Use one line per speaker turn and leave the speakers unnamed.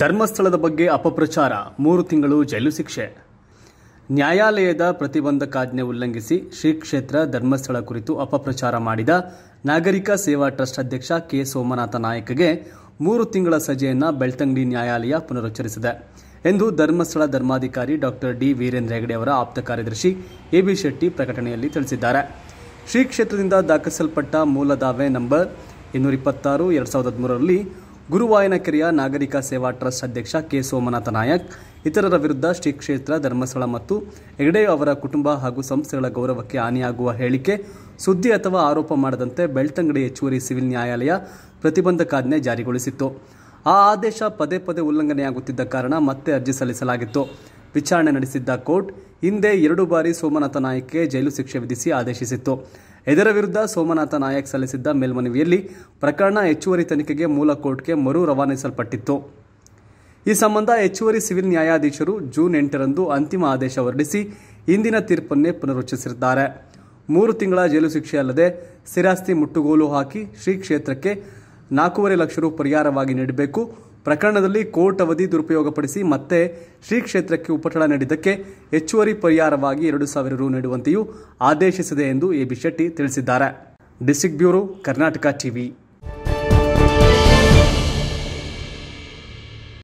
ಧರ್ಮಸ್ಥಳದ ಬಗ್ಗೆ ಅಪಪ್ರಚಾರ ಮೂರು ತಿಂಗಳು ಜೈಲು ಶಿಕ್ಷೆ ನ್ಯಾಯಾಲಯದ ಪ್ರತಿಬಂಧಕಾಜ್ಞೆ ಉಲ್ಲಂಘಿಸಿ ಶ್ರೀ ಕ್ಷೇತ್ರ ಧರ್ಮಸ್ಥಳ ಕುರಿತು ಅಪಪ್ರಚಾರ ಮಾಡಿದ ನಾಗರಿಕ ಸೇವಾ ಟ್ರಸ್ಟ್ ಅಧ್ಯಕ್ಷ ಕೆ ಸೋಮನಾಥ ನಾಯಕಗೆ ಮೂರು ತಿಂಗಳ ಸಜೆಯನ್ನು ಬೆಳ್ತಂಗಡಿ ನ್ಯಾಯಾಲಯ ಪುನರುಚ್ಚರಿಸಿದೆ ಎಂದು ಧರ್ಮಸ್ಥಳ ಧರ್ಮಾಧಿಕಾರಿ ಡಾಕ್ಟರ್ ಡಿ ವೀರೇಂದ್ರ ಹೆಗಡೆ ಅವರ ಆಪ್ತ ಕಾರ್ಯದರ್ಶಿ ಎ ಬಿ ಶೆಟ್ಟಿ ಪ್ರಕಟಣೆಯಲ್ಲಿ ತಿಳಿಸಿದ್ದಾರೆ ಶ್ರೀ ಕ್ಷೇತ್ರದಿಂದ ದಾಖಲಿಸಲ್ಪಟ್ಟ ಮೂಲ ದಾವೆ ನಂಬರ್ ಇನ್ನೂರ ಇಪ್ಪತ್ತಾರು ಎರಡು ಸಾವಿರದ ಹದಿಮೂರರಲ್ಲಿ ಗುರುವಾಯನಕೆರೆಯ ನಾಗರಿಕ ಸೇವಾ ಟ್ರಸ್ಟ್ ಅಧ್ಯಕ್ಷ ಕೆ ಸೋಮನಾಥ ನಾಯಕ್ ಇತರರ ವಿರುದ್ಧ ಶ್ರೀ ಕ್ಷೇತ್ರ ಧರ್ಮಸ್ಥಳ ಮತ್ತು ಹೆಗಡೆ ಅವರ ಕುಟುಂಬ ಹಾಗೂ ಸಂಸ್ಥೆಗಳ ಗೌರವಕ್ಕೆ ಹಾನಿಯಾಗುವ ಹೇಳಿಕೆ ಸುದ್ದಿ ಅಥವಾ ಆರೋಪ ಮಾಡದಂತೆ ಬೆಳ್ತಂಗಡಿ ಹೆಚ್ಚುವರಿ ಸಿವಿಲ್ ನ್ಯಾಯಾಲಯ ಪ್ರತಿಬಂಧಕಾಜ್ಞೆ ಜಾರಿಗೊಳಿಸಿತ್ತು ಆ ಆದೇಶ ಪದೇ ಪದೇ ಉಲ್ಲಂಘನೆಯಾಗುತ್ತಿದ್ದ ಕಾರಣ ಮತ್ತೆ ಅರ್ಜಿ ಸಲ್ಲಿಸಲಾಗಿತ್ತು ವಿಚಾರಣೆ ನಡೆಸಿದ್ದ ಕೋರ್ಟ್ ಹಿಂದೆ ಎರಡು ಬಾರಿ ಸೋಮನಾಥ ನಾಯಕ್ಗೆ ಜೈಲು ಶಿಕ್ಷೆ ವಿಧಿಸಿ ಆದೇಶಿಸಿತ್ತು ಇದರ ವಿರುದ್ಧ ಸೋಮನಾಥ ನಾಯಕ್ ಸಲ್ಲಿಸಿದ್ದ ಮೇಲ್ಮನವಿಯಲ್ಲಿ ಪ್ರಕರಣ ಹೆಚ್ಚುವರಿ ತನಿಖೆಗೆ ಮೂಲ ಕೋರ್ಟ್ಗೆ ಮರು ರವಾನಿಸಲ್ಪಟ್ಟಿತ್ತು ಈ ಸಂಬಂಧ ಹೆಚ್ಚುವರಿ ಸಿವಿಲ್ ನ್ಯಾಯಾಧೀಶರು ಜೂನ್ ಎಂಟರಂದು ಅಂತಿಮ ಆದೇಶ ಹೊರಡಿಸಿ ಇಂದಿನ ತೀರ್ಪನ್ನೇ ಪುನರುಚ್ಚರಿಸಿದ್ದಾರೆ ಮೂರು ತಿಂಗಳ ಜೈಲು ಶಿಕ್ಷೆ ಅಲ್ಲದೆ ಸ್ಥಿರಾಸ್ತಿ ಮುಟ್ಟುಗೋಲು ಹಾಕಿ ಶ್ರೀ ಕ್ಷೇತ್ರಕ್ಕೆ ನಾಲ್ಕೂವರೆ ಲಕ್ಷ ರು ಪರಿಹಾರವಾಗಿ ನೀಡಬೇಕು ಪ್ರಕರಣದಲ್ಲಿ ಕೋರ್ಟ್ ಅವಧಿ ದುರುಪಯೋಗಪಡಿಸಿ ಮತ್ತೆ ಶ್ರೀ ಕ್ಷೇತ್ರಕ್ಕೆ ಉಪಟಳ ನೀಡಿದ್ದಕ್ಕೆ ಹೆಚ್ಚುವರಿ ಪರಿಹಾರವಾಗಿ ಎರಡು ಸಾವಿರ ರು ನೀಡುವಂತೆಯೂ ಆದೇಶಿಸಿದೆ ಎಂದು ಎಬಿ ಶೆಟ್ಟಿ ತಿಳಿಸಿದ್ದಾರೆ ಡಿಸ್ಟಿಕ್ ಬ್ಯೂರೋ ಕರ್ನಾಟಕ ಟಿವಿ